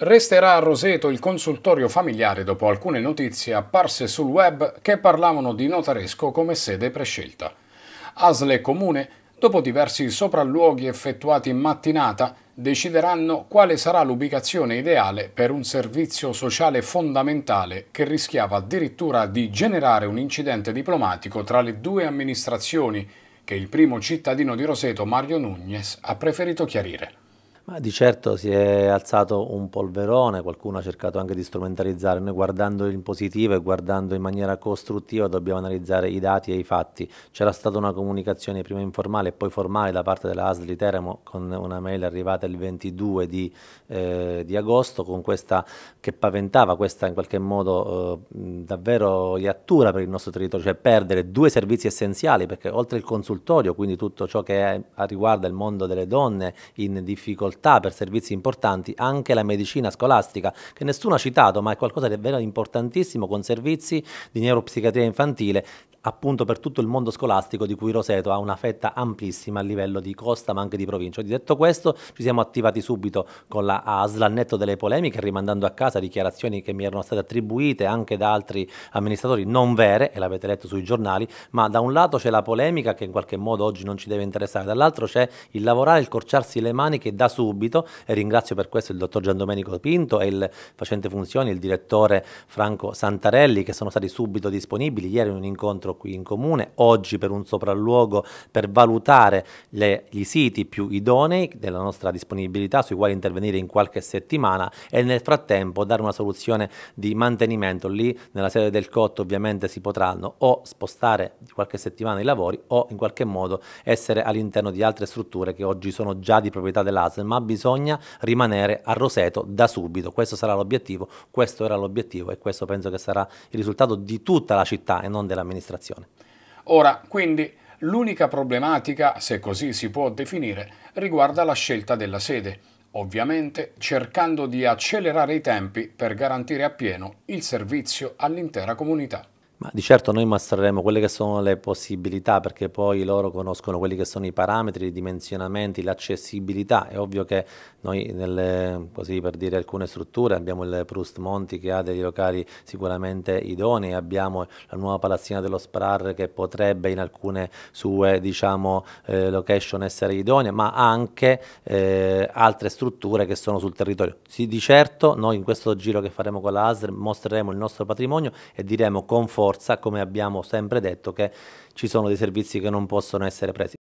Resterà a Roseto il consultorio familiare dopo alcune notizie apparse sul web che parlavano di notaresco come sede prescelta. Asle Comune, dopo diversi sopralluoghi effettuati in mattinata, decideranno quale sarà l'ubicazione ideale per un servizio sociale fondamentale che rischiava addirittura di generare un incidente diplomatico tra le due amministrazioni che il primo cittadino di Roseto, Mario Nunez, ha preferito chiarire. Ma di certo si è alzato un polverone, qualcuno ha cercato anche di strumentalizzare. Noi guardando in positivo e guardando in maniera costruttiva dobbiamo analizzare i dati e i fatti. C'era stata una comunicazione prima informale e poi formale da parte della ASL di Teramo con una mail arrivata il 22 di, eh, di agosto questa, che paventava questa in qualche modo eh, davvero iattura per il nostro territorio, cioè perdere due servizi essenziali perché oltre il consultorio, quindi tutto ciò che è, riguarda il mondo delle donne in difficoltà, facoltà per servizi importanti anche la medicina scolastica, che nessuno ha citato, ma è qualcosa di davvero importantissimo con servizi di neuropsichiatria infantile appunto per tutto il mondo scolastico di cui Roseto ha una fetta amplissima a livello di costa ma anche di provincia. detto questo ci siamo attivati subito con la ASL al netto delle polemiche rimandando a casa dichiarazioni che mi erano state attribuite anche da altri amministratori non vere e l'avete letto sui giornali ma da un lato c'è la polemica che in qualche modo oggi non ci deve interessare dall'altro c'è il lavorare, il corciarsi le maniche da subito e ringrazio per questo il dottor Gian Domenico Pinto e il facente funzioni il direttore Franco Santarelli che sono stati subito disponibili ieri in un incontro qui in comune, oggi per un sopralluogo per valutare le, i siti più idonei della nostra disponibilità sui quali intervenire in qualche settimana e nel frattempo dare una soluzione di mantenimento. Lì nella sede del Cotto ovviamente si potranno o spostare di qualche settimana i lavori o in qualche modo essere all'interno di altre strutture che oggi sono già di proprietà dell'ASL, ma bisogna rimanere a Roseto da subito. Questo sarà l'obiettivo, questo era l'obiettivo e questo penso che sarà il risultato di tutta la città e non dell'amministrazione situazione. Ora, quindi, l'unica problematica, se così si può definire, riguarda la scelta della sede, ovviamente cercando di accelerare i tempi per garantire appieno il servizio all'intera comunità. Ma di certo noi mostreremo quelle che sono le possibilità perché poi loro conoscono quelli che sono i parametri, i dimensionamenti, l'accessibilità. È ovvio che noi, nelle, così per dire, alcune strutture abbiamo il Proust Monti che ha dei locali sicuramente idonei, abbiamo la nuova palazzina dello Sprar che potrebbe in alcune sue diciamo, eh, location essere idonea, ma anche eh, altre strutture che sono sul territorio. Sì, di certo noi in questo giro che faremo con la ASR mostreremo il nostro patrimonio e diremo conforme forza, come abbiamo sempre detto, che ci sono dei servizi che non possono essere presi.